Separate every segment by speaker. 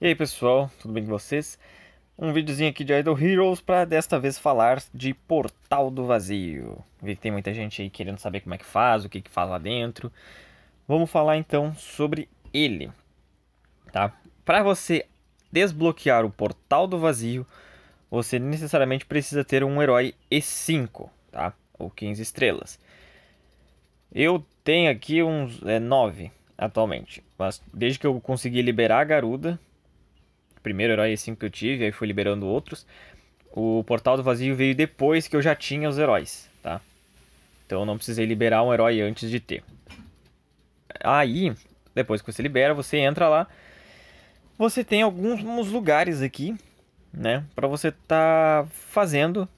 Speaker 1: E aí pessoal, tudo bem com vocês? Um videozinho aqui de Idol Heroes para desta vez falar de Portal do Vazio. Vi que tem muita gente aí querendo saber como é que faz, o que que faz lá dentro. Vamos falar então sobre ele, tá? Para você desbloquear o Portal do Vazio, você necessariamente precisa ter um herói E5, tá? Ou 15 estrelas. Eu tenho aqui uns é, 9 atualmente, mas desde que eu consegui liberar a Garuda, primeiro herói assim que eu tive, aí fui liberando outros. O Portal do Vazio veio depois que eu já tinha os heróis, tá? Então eu não precisei liberar um herói antes de ter. Aí, depois que você libera, você entra lá. Você tem alguns lugares aqui, né? Pra você tá fazendo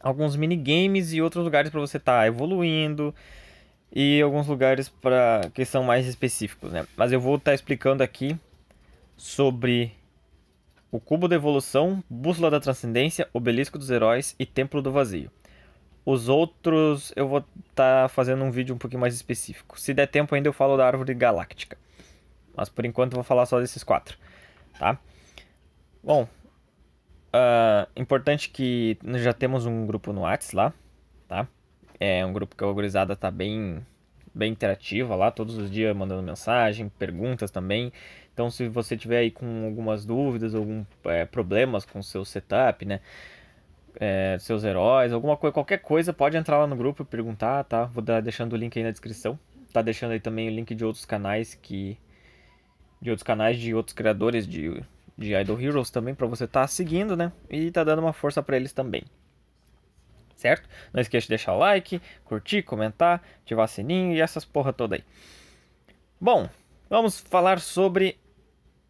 Speaker 1: alguns minigames e outros lugares para você tá evoluindo e alguns lugares para que são mais específicos, né? Mas eu vou estar tá explicando aqui sobre o Cubo da Evolução, Bússola da Transcendência, Obelisco dos Heróis e Templo do Vazio. Os outros eu vou estar tá fazendo um vídeo um pouquinho mais específico. Se der tempo ainda eu falo da Árvore Galáctica. Mas por enquanto eu vou falar só desses quatro, tá? Bom, uh, importante que nós já temos um grupo no Whats lá, tá? É um grupo que a gurizada tá bem bem interativa lá, todos os dias mandando mensagem, perguntas também. Então, se você tiver aí com algumas dúvidas, algum é, problemas com seu setup, né? É, seus heróis, alguma coisa, qualquer coisa, pode entrar lá no grupo e perguntar, tá? Vou dar, deixando o link aí na descrição. Tá deixando aí também o link de outros canais que de outros canais de outros criadores de, de Idol Heroes também para você estar tá seguindo, né? E tá dando uma força para eles também. Certo? Não esqueça de deixar o like, curtir, comentar, ativar o sininho e essas porra toda aí. Bom, vamos falar sobre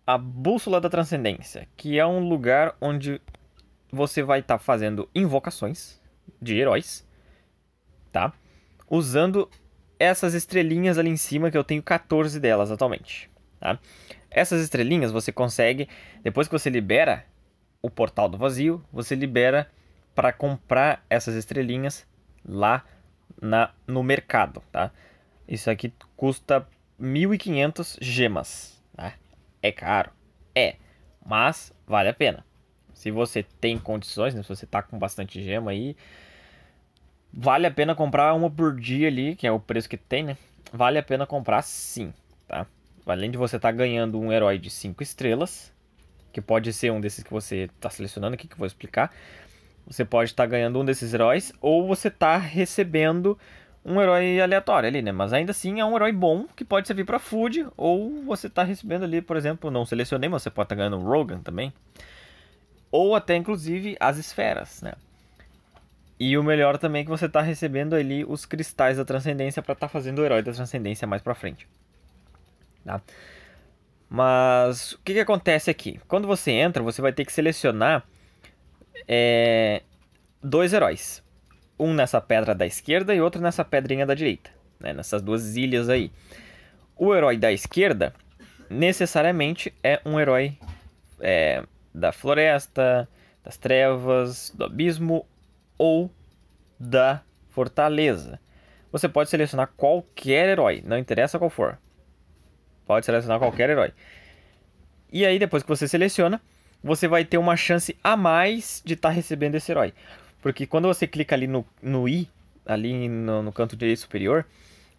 Speaker 1: a Bússola da Transcendência, que é um lugar onde você vai estar tá fazendo invocações de heróis, tá? Usando essas estrelinhas ali em cima, que eu tenho 14 delas atualmente, tá? Essas estrelinhas você consegue, depois que você libera o Portal do Vazio, você libera para comprar essas estrelinhas lá na, no mercado, tá? Isso aqui custa 1.500 gemas, tá? É caro? É, mas vale a pena. Se você tem condições, né? se você tá com bastante gema aí, vale a pena comprar uma por dia ali, que é o preço que tem, né? Vale a pena comprar sim, tá? Além de você estar tá ganhando um herói de 5 estrelas, que pode ser um desses que você está selecionando aqui, que eu vou explicar. Você pode estar tá ganhando um desses heróis, ou você está recebendo um herói aleatório ali, né? Mas ainda assim é um herói bom que pode servir para food ou você tá recebendo ali, por exemplo, não selecionei, mas você pode estar tá ganhando um Rogan também. Ou até inclusive as esferas, né? E o melhor também é que você tá recebendo ali os cristais da transcendência para estar tá fazendo o herói da transcendência mais para frente. Tá? Mas o que, que acontece aqui? Quando você entra, você vai ter que selecionar é, dois heróis um nessa pedra da esquerda e outro nessa pedrinha da direita, né? nessas duas ilhas aí. O herói da esquerda necessariamente é um herói é, da floresta, das trevas, do abismo ou da fortaleza. Você pode selecionar qualquer herói, não interessa qual for. Pode selecionar qualquer herói. E aí, depois que você seleciona, você vai ter uma chance a mais de estar tá recebendo esse herói. Porque quando você clica ali no, no i, ali no, no canto direito superior,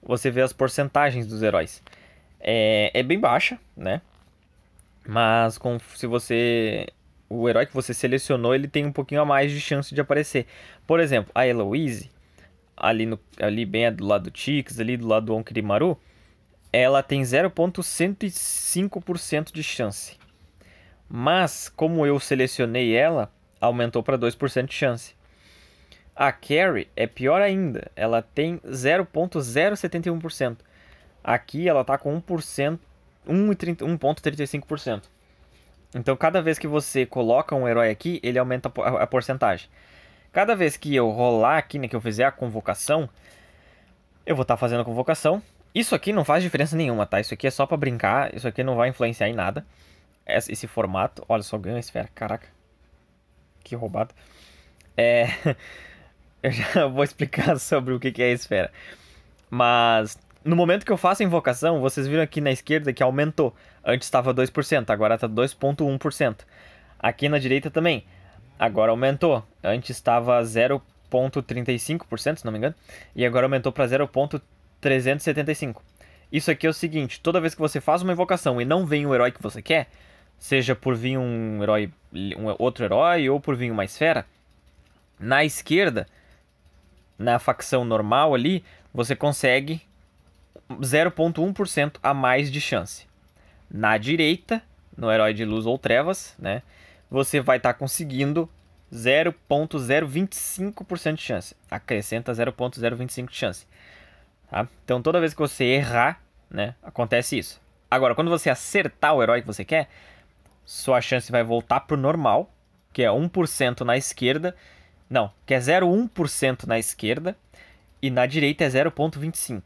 Speaker 1: você vê as porcentagens dos heróis. É, é bem baixa, né? Mas com, se você. O herói que você selecionou, ele tem um pouquinho a mais de chance de aparecer. Por exemplo, a Eloise, ali, no, ali bem do lado do Tix, ali do lado do Onkirimaru, ela tem 0,105% de chance. Mas, como eu selecionei ela, aumentou para 2% de chance. A Carrie é pior ainda, ela tem 0,071%. Aqui ela está com 1%, 1,35%. Então cada vez que você coloca um herói aqui, ele aumenta a porcentagem. Cada vez que eu rolar aqui, né, que eu fizer a convocação, eu vou estar tá fazendo a convocação. Isso aqui não faz diferença nenhuma, tá? Isso aqui é só para brincar, isso aqui não vai influenciar em nada. Esse, esse formato, olha só, ganhou a esfera, caraca. Que roubado. É... Eu já vou explicar sobre o que é a esfera. Mas no momento que eu faço a invocação, vocês viram aqui na esquerda que aumentou. Antes estava 2%, agora está 2,1%. Aqui na direita também. Agora aumentou. Antes estava 0,35%, se não me engano. E agora aumentou para 0,375%. Isso aqui é o seguinte: toda vez que você faz uma invocação e não vem o herói que você quer, seja por vir um herói, um outro herói ou por vir uma esfera, na esquerda na facção normal ali, você consegue 0,1% a mais de chance. Na direita, no herói de luz ou trevas, né? Você vai estar tá conseguindo 0.025% de chance. Acrescenta 0.025 de chance. Tá? Então toda vez que você errar, né, acontece isso. Agora, quando você acertar o herói que você quer, sua chance vai voltar pro normal, que é 1% na esquerda não, que é 0,1% na esquerda e na direita é 0,25.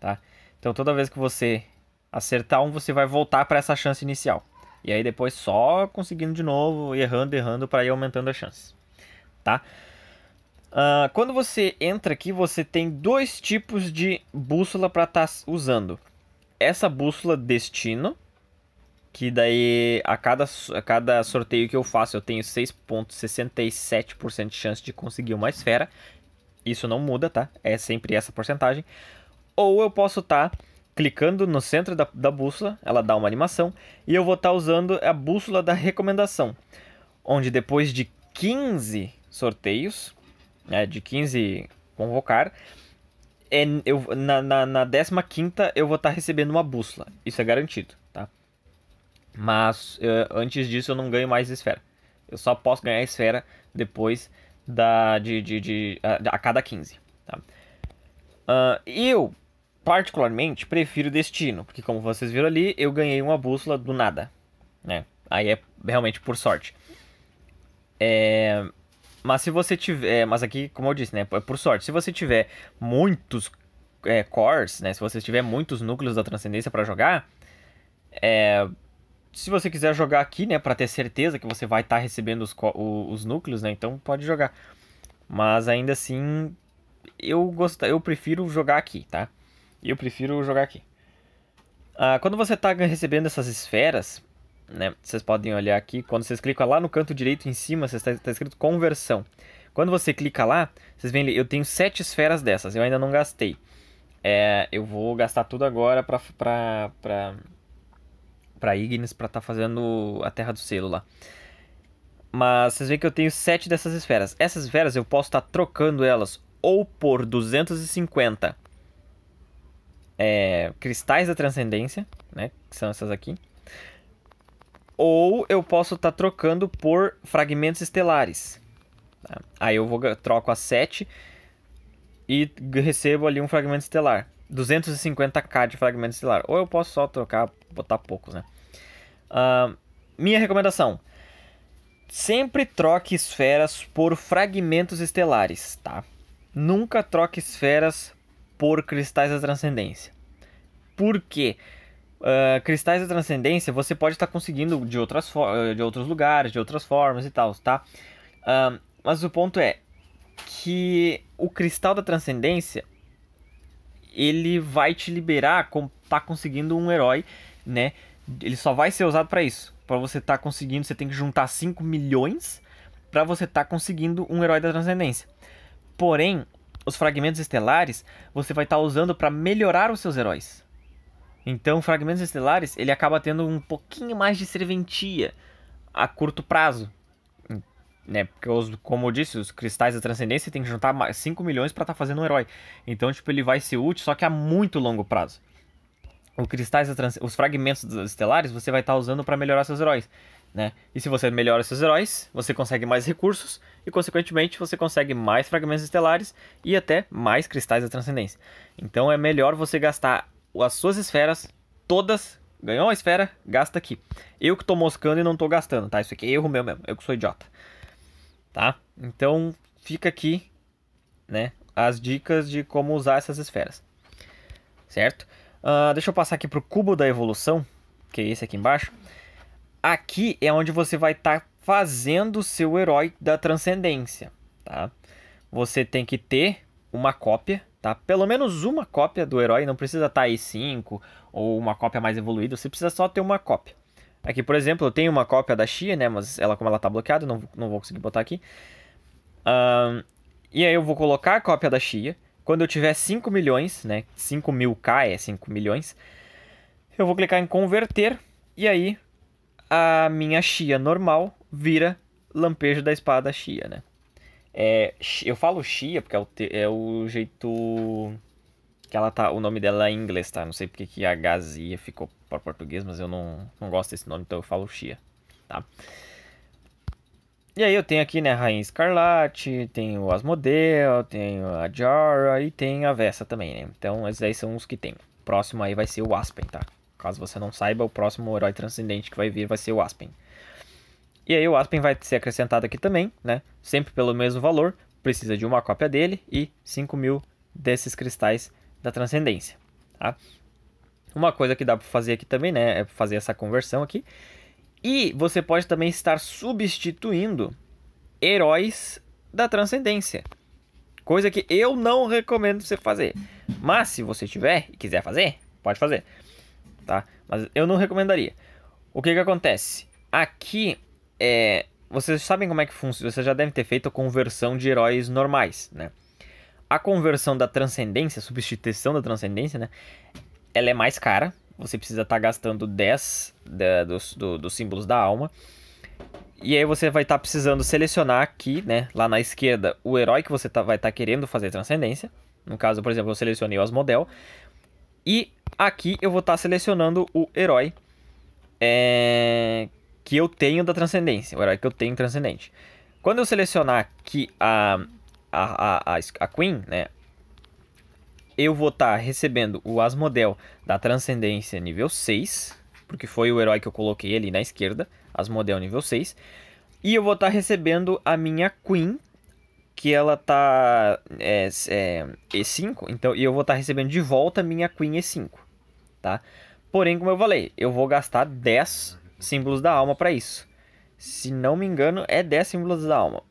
Speaker 1: Tá? Então toda vez que você acertar um, você vai voltar para essa chance inicial. E aí depois só conseguindo de novo, errando, errando para ir aumentando a chance. Tá? Uh, quando você entra aqui, você tem dois tipos de bússola para estar tá usando. Essa bússola destino, que daí, a cada, a cada sorteio que eu faço, eu tenho 6,67% de chance de conseguir uma esfera. Isso não muda, tá? É sempre essa porcentagem. Ou eu posso estar tá clicando no centro da, da bússola, ela dá uma animação, e eu vou estar tá usando a bússola da recomendação. Onde depois de 15 sorteios, né, de 15 convocar, é, eu, na, na, na 15 eu vou estar tá recebendo uma bússola. Isso é garantido. Mas eh, antes disso eu não ganho mais esfera. Eu só posso ganhar esfera depois da, de, de, de a, a, cada 15. Tá? Uh, eu, particularmente, prefiro destino, porque como vocês viram ali, eu ganhei uma bússola do nada. Né? Aí é realmente por sorte. É... Mas se você tiver. É, mas aqui, como eu disse, né? É por sorte. Se você tiver muitos é, cores, né? Se você tiver muitos núcleos da transcendência para jogar. É, se você quiser jogar aqui, né, para ter certeza que você vai estar tá recebendo os, os núcleos, né, então pode jogar. Mas ainda assim, eu gosto, eu prefiro jogar aqui, tá? Eu prefiro jogar aqui. Ah, quando você está recebendo essas esferas, né, vocês podem olhar aqui, quando vocês clicam lá no canto direito em cima, está tá escrito conversão. Quando você clica lá, vocês veem ali, eu tenho sete esferas dessas, eu ainda não gastei. É, eu vou gastar tudo agora para para Ignis para estar tá fazendo a Terra do Selo lá. Mas vocês veem que eu tenho 7 dessas esferas. Essas esferas eu posso estar tá trocando elas ou por 250 é, cristais da transcendência, né? Que são essas aqui. Ou eu posso estar tá trocando por fragmentos estelares. Tá? Aí eu vou troco a 7 e recebo ali um fragmento estelar. 250k de fragmento estelar. Ou eu posso só trocar, botar poucos, né? Uh, minha recomendação. Sempre troque esferas por fragmentos estelares, tá? Nunca troque esferas por cristais da transcendência. Por quê? Uh, cristais da transcendência você pode estar tá conseguindo de, outras eh, de outros lugares, de outras formas e tal, tá? Uh, mas o ponto é que o cristal da transcendência ele vai te liberar como tá conseguindo um herói, né? Ele só vai ser usado para isso. Para você tá conseguindo, você tem que juntar 5 milhões para você tá conseguindo um herói da transcendência. Porém, os fragmentos estelares você vai estar tá usando para melhorar os seus heróis. Então, fragmentos estelares, ele acaba tendo um pouquinho mais de serventia a curto prazo, né? Porque, os, como eu disse, os cristais da transcendência tem que juntar 5 milhões para estar tá fazendo um herói. Então, tipo, ele vai ser útil, só que a muito longo prazo. Os cristais, os fragmentos estelares, você vai estar tá usando para melhorar seus heróis, né? E se você melhora seus heróis, você consegue mais recursos e, consequentemente, você consegue mais fragmentos estelares e até mais cristais da transcendência. Então, é melhor você gastar as suas esferas todas Ganhou uma esfera, gasta aqui. Eu que tô moscando e não tô gastando, tá? Isso aqui é erro meu mesmo, eu que sou idiota tá? Então fica aqui, né, as dicas de como usar essas esferas, certo? Uh, deixa eu passar aqui para o cubo da evolução, que é esse aqui embaixo. Aqui é onde você vai estar tá fazendo o seu herói da transcendência, tá? Você tem que ter uma cópia, tá? Pelo menos uma cópia do herói, não precisa estar tá aí 5 ou uma cópia mais evoluída, você precisa só ter uma cópia. Aqui, é por exemplo, eu tenho uma cópia da Xia, né? Mas ela, como ela tá bloqueada, não, não vou conseguir botar aqui. Um, e aí eu vou colocar a cópia da Xia. Quando eu tiver 5 milhões, né? 5 mil K é 5 milhões. Eu vou clicar em converter. E aí a minha Xia normal vira lampejo da espada Xia, né? É, eu falo Xia porque é o, te, é o jeito que ela tá, o nome dela é em inglês, tá? Não sei porque que a Gazia ficou para português, mas eu não, não gosto desse nome, então eu falo chia, tá? E aí eu tenho aqui, né, a Rainha Escarlate, tenho Asmodeu, tenho a Jara e tem a Vessa também, né? Então esses aí são os que tem. O próximo aí vai ser o Aspen, tá? Caso você não saiba, o próximo herói transcendente que vai vir vai ser o Aspen. E aí o Aspen vai ser acrescentado aqui também, né? Sempre pelo mesmo valor, precisa de uma cópia dele e 5 mil desses cristais da transcendência, tá? Uma coisa que dá para fazer aqui também, né, é fazer essa conversão aqui. E você pode também estar substituindo heróis da transcendência. Coisa que eu não recomendo você fazer. Mas se você tiver e quiser fazer, pode fazer. Tá? Mas eu não recomendaria. O que que acontece? Aqui é, vocês sabem como é que funciona, vocês já devem ter feito a conversão de heróis normais, né? A conversão da transcendência, substituição da transcendência, né? ela é mais cara. Você precisa estar tá gastando 10 da, dos, do, dos símbolos da alma. E aí você vai estar tá precisando selecionar aqui, né, lá na esquerda, o herói que você tá, vai estar tá querendo fazer transcendência. No caso, por exemplo, eu selecionei o Asmodel. E aqui eu vou estar tá selecionando o herói é, que eu tenho da transcendência. O herói que eu tenho transcendente. Quando eu selecionar aqui a, a, a, a Queen, né, eu vou estar tá recebendo o Asmodel da Transcendência nível 6, porque foi o herói que eu coloquei ali na esquerda, Asmodel nível 6. E eu vou estar tá recebendo a minha Queen, que ela tá é, é, E5, então, e eu vou estar tá recebendo de volta a minha Queen E5, tá? Porém, como eu falei, eu vou gastar 10 símbolos da alma para isso. Se não me engano, é 10 símbolos da alma.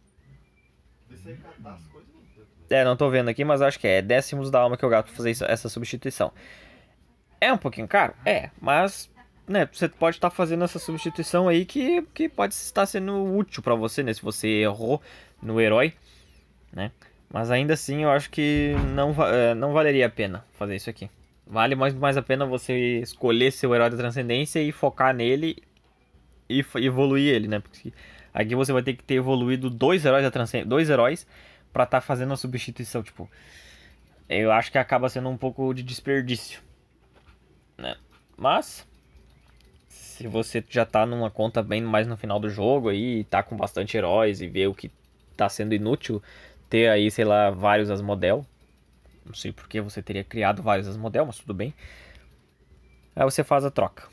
Speaker 1: Isso aí é catástrofe. É, não tô vendo aqui, mas acho que é décimos da alma que eu gasto pra fazer isso, essa substituição. É um pouquinho caro? É, mas né, você pode estar tá fazendo essa substituição aí que, que pode estar sendo útil para você, né? Se você errou no herói, né? Mas ainda assim eu acho que não, eh, não valeria a pena fazer isso aqui. Vale mais, mais a pena você escolher seu herói da transcendência e focar nele e evoluir ele, né? Porque aqui você vai ter que ter evoluído dois heróis da transcendência, dois heróis para estar tá fazendo a substituição, tipo, eu acho que acaba sendo um pouco de desperdício, né? Mas se você já tá numa conta bem mais no final do jogo aí, tá com bastante heróis e vê o que tá sendo inútil ter aí, sei lá, vários as model. Não sei por que você teria criado vários as model, mas tudo bem. Aí você faz a troca.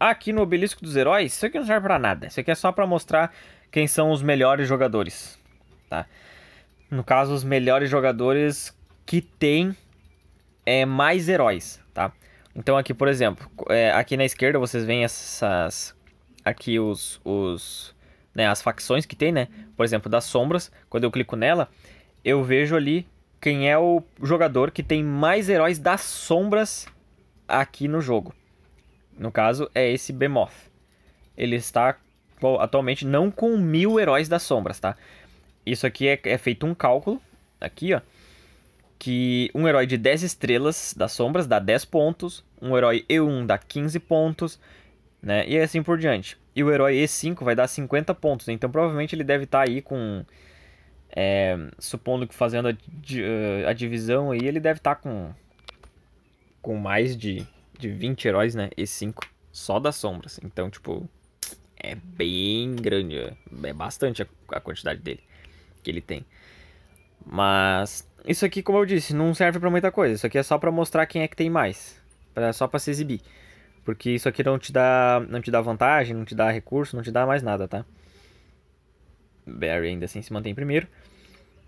Speaker 1: Aqui no Obelisco dos Heróis, isso aqui não serve pra nada. Isso aqui é só pra mostrar quem são os melhores jogadores, tá? no caso, os melhores jogadores que têm é, mais heróis, tá? Então aqui, por exemplo, é, aqui na esquerda vocês veem essas... Aqui os... os né, as facções que tem, né? Por exemplo, das sombras, quando eu clico nela, eu vejo ali quem é o jogador que tem mais heróis das sombras aqui no jogo. No caso, é esse Bemoth. Ele está atualmente não com mil heróis das sombras, tá? Isso aqui é, é feito um cálculo, aqui, ó, que um herói de 10 estrelas das sombras dá 10 pontos, um herói E1 dá 15 pontos, né? E assim por diante. E o herói E5 vai dar 50 pontos, então provavelmente ele deve estar tá aí com é, supondo que fazendo a, eh, a, divisão aí, ele deve estar tá com com mais de, de 20 heróis, né? E5 só das sombras. Então, tipo, é bem grande, é bastante a quantidade dele que ele tem. Mas isso aqui, como eu disse, não serve para muita coisa. Isso aqui é só para mostrar quem é que tem mais, para só para se exibir. Porque isso aqui não te dá, não te dá vantagem, não te dá recurso, não te dá mais nada, tá? Barry ainda assim se mantém primeiro.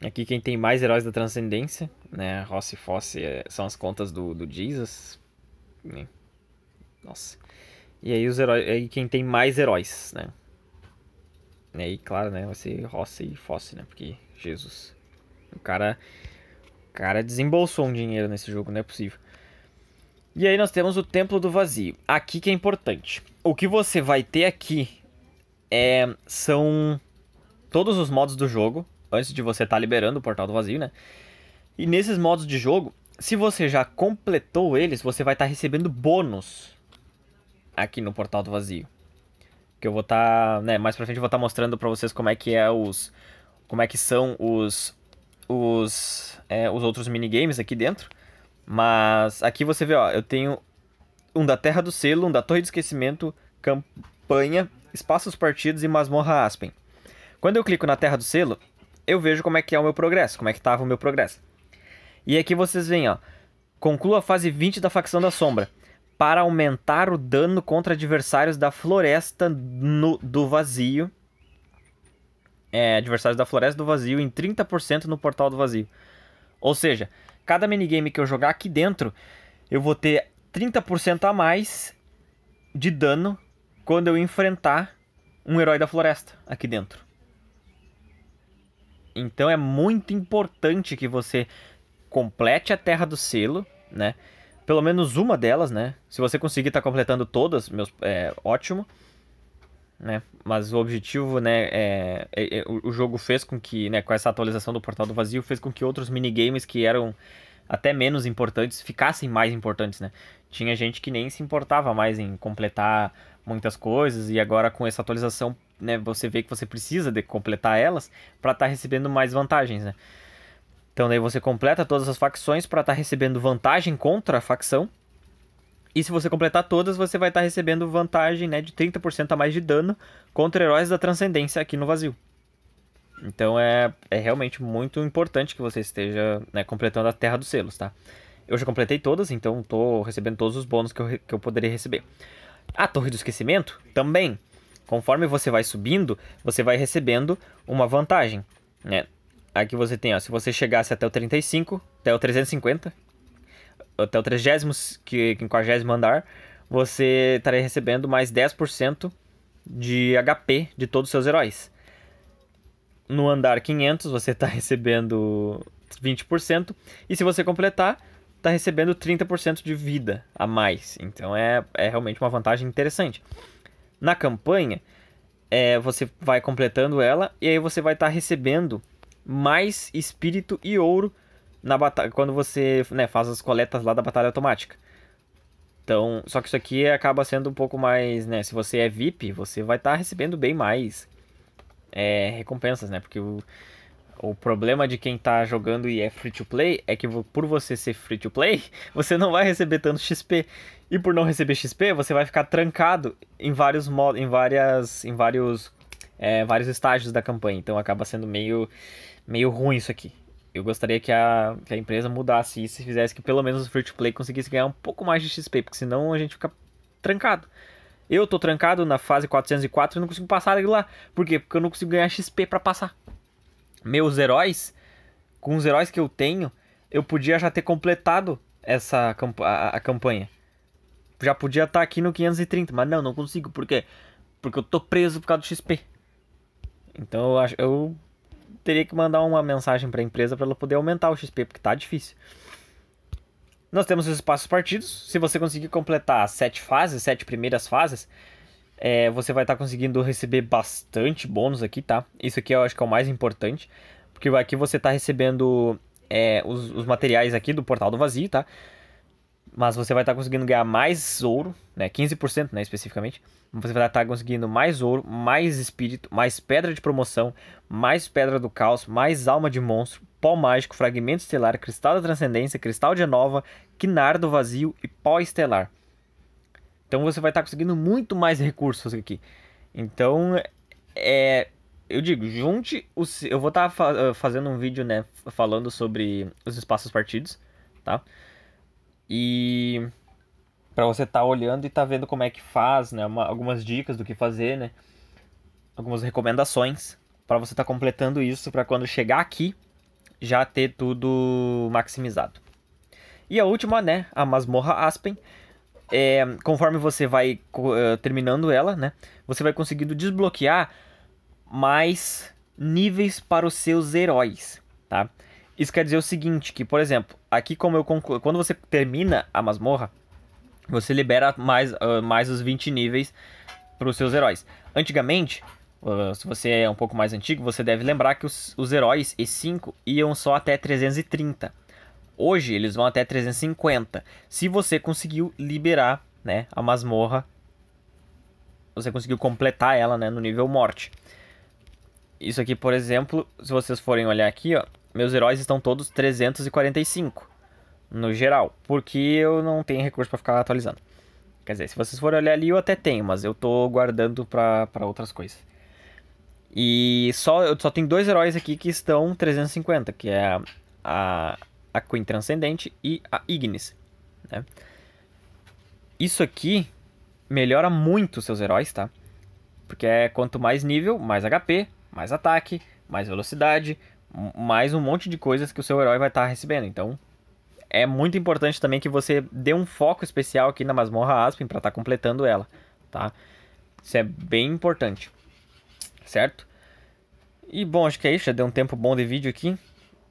Speaker 1: Aqui quem tem mais heróis da transcendência, né? Ross e Fosse é, são as contas do, do Jesus. Né? Nossa. E aí os heróis, aí quem tem mais heróis, né? Né? E aí, claro, né? Vai ser roça e Fossi, né? Porque, Jesus. O cara. O cara desembolsou um dinheiro nesse jogo, não é possível. E aí nós temos o Templo do Vazio. Aqui que é importante. O que você vai ter aqui é, são todos os modos do jogo, antes de você estar tá liberando o Portal do Vazio, né? E nesses modos de jogo, se você já completou eles, você vai estar tá recebendo bônus aqui no Portal do Vazio que eu vou estar, tá, né, mais pra frente eu vou estar tá mostrando para vocês como é que é os como é que são os os é, os outros minigames aqui dentro. Mas aqui você vê, ó, eu tenho um da Terra do Selo, um da Torre de Esquecimento, Campanha, Espaços Partidos e Masmorra Aspen. Quando eu clico na Terra do Selo, eu vejo como é que é o meu progresso, como é que estava o meu progresso. E aqui vocês veem, ó, conclua a fase 20 da facção da sombra para aumentar o dano contra adversários da floresta no, do vazio. É, adversários da floresta do vazio em 30% no portal do vazio. Ou seja, cada minigame que eu jogar aqui dentro, eu vou ter 30% a mais de dano quando eu enfrentar um herói da floresta aqui dentro. Então é muito importante que você complete a Terra do Selo, né? pelo menos uma delas, né? Se você conseguir estar tá completando todas, meus, é ótimo. Né? Mas o objetivo, né, é, é, é, o jogo fez com que, né, com essa atualização do Portal do Vazio, fez com que outros minigames que eram até menos importantes ficassem mais importantes, né? Tinha gente que nem se importava mais em completar muitas coisas e agora com essa atualização, né, você vê que você precisa de completar elas para estar tá recebendo mais vantagens, né? Então daí você completa todas as facções para estar tá recebendo vantagem contra a facção. E se você completar todas, você vai estar tá recebendo vantagem né, de 30% a mais de dano contra heróis da transcendência aqui no vazio. Então é, é realmente muito importante que você esteja né, completando a Terra dos Selos, tá? Eu já completei todas, então estou recebendo todos os bônus que eu, que eu poderia receber. A Torre do Esquecimento também. Conforme você vai subindo, você vai recebendo uma vantagem. Né? Aqui você tem, ó, se você chegasse até o 35, até o 350, até o 30, que 50 andar, você estaria recebendo mais 10% de HP de todos os seus heróis. No andar 500, você está recebendo 20%, e se você completar, está recebendo 30% de vida a mais. Então é, é realmente uma vantagem interessante. Na campanha, é, você vai completando ela, e aí você vai estar tá recebendo mais espírito e ouro na batalha quando você né, faz as coletas lá da batalha automática. Então, só que isso aqui acaba sendo um pouco mais, né? Se você é VIP, você vai estar tá recebendo bem mais é, recompensas, né? Porque o, o problema de quem está jogando e é free to play é que por você ser free to play, você não vai receber tanto XP. E por não receber XP, você vai ficar trancado em vários modos, em várias, em vários é, vários estágios da campanha, então acaba sendo meio, meio ruim isso aqui. Eu gostaria que a, que a empresa mudasse isso e fizesse que pelo menos o free to play conseguisse ganhar um pouco mais de XP, porque senão a gente fica trancado. Eu tô trancado na fase 404 e não consigo passar de lá. Por quê? Porque eu não consigo ganhar XP para passar. Meus heróis, com os heróis que eu tenho, eu podia já ter completado essa a, a campanha. Já podia estar tá aqui no 530, mas não, não consigo. Por quê? Porque eu tô preso por causa do XP. Então eu acho eu teria que mandar uma mensagem para a empresa para ela poder aumentar o XP, porque tá difícil. Nós temos os espaços partidos. Se você conseguir completar sete fases, sete primeiras fases, é, você vai estar tá conseguindo receber bastante bônus aqui, tá? Isso aqui eu acho que é o mais importante, porque aqui você está recebendo é, os, os materiais aqui do Portal do Vazio, tá? mas você vai estar tá conseguindo ganhar mais ouro, né? 15%, né, especificamente. Você vai estar tá conseguindo mais ouro, mais espírito, mais pedra de promoção, mais pedra do caos, mais alma de monstro, pó mágico, fragmento estelar, cristal da transcendência, cristal de nova, quinar do vazio e pó estelar. Então você vai estar tá conseguindo muito mais recursos aqui. Então, é, eu digo, junte os, eu vou tá estar eh, fazendo um vídeo, né, falando sobre os espaços partidos, tá? E para você estar tá olhando e estar tá vendo como é que faz, né? Uma, algumas dicas do que fazer, né? Algumas recomendações para você estar tá completando isso para quando chegar aqui já ter tudo maximizado. E a última, né? A masmorra Aspen. É, conforme você vai uh, terminando ela, né? Você vai conseguindo desbloquear mais níveis para os seus heróis, tá? Isso quer dizer o seguinte, que, por exemplo, aqui como eu quando você termina a masmorra, você libera mais, uh, mais os 20 níveis para os seus heróis. Antigamente, uh, se você é um pouco mais antigo, você deve lembrar que os, os heróis E5 iam só até 330. Hoje eles vão até 350. Se você conseguiu liberar né, a masmorra, você conseguiu completar ela né, no nível morte. Isso aqui, por exemplo, se vocês forem olhar aqui, ó, meus heróis estão todos 345 no geral, porque eu não tenho recurso para ficar atualizando. Quer dizer, se vocês forem olhar ali, eu até tenho, mas eu tô guardando para outras coisas. E só eu só tenho dois heróis aqui que estão 350, que é a, a Queen Transcendente e a Ignis. Né? Isso aqui melhora muito seus heróis, tá? Porque é quanto mais nível, mais HP, mais ataque, mais velocidade, mais um monte de coisas que o seu herói vai estar tá recebendo. Então, é muito importante também que você dê um foco especial aqui na masmorra Aspen para estar tá completando ela, tá? Isso é bem importante, certo? E bom, acho que é isso. Já deu um tempo bom de vídeo aqui.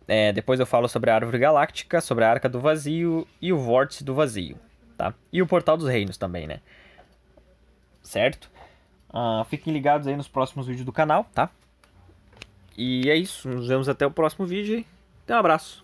Speaker 1: É, depois eu falo sobre a Árvore Galáctica, sobre a Arca do Vazio e o Vórtice do Vazio, tá? E o Portal dos Reinos também, né? Certo? Uh, fiquem ligados aí nos próximos vídeos do canal, tá? E é isso. Nos vemos até o próximo vídeo. um abraço.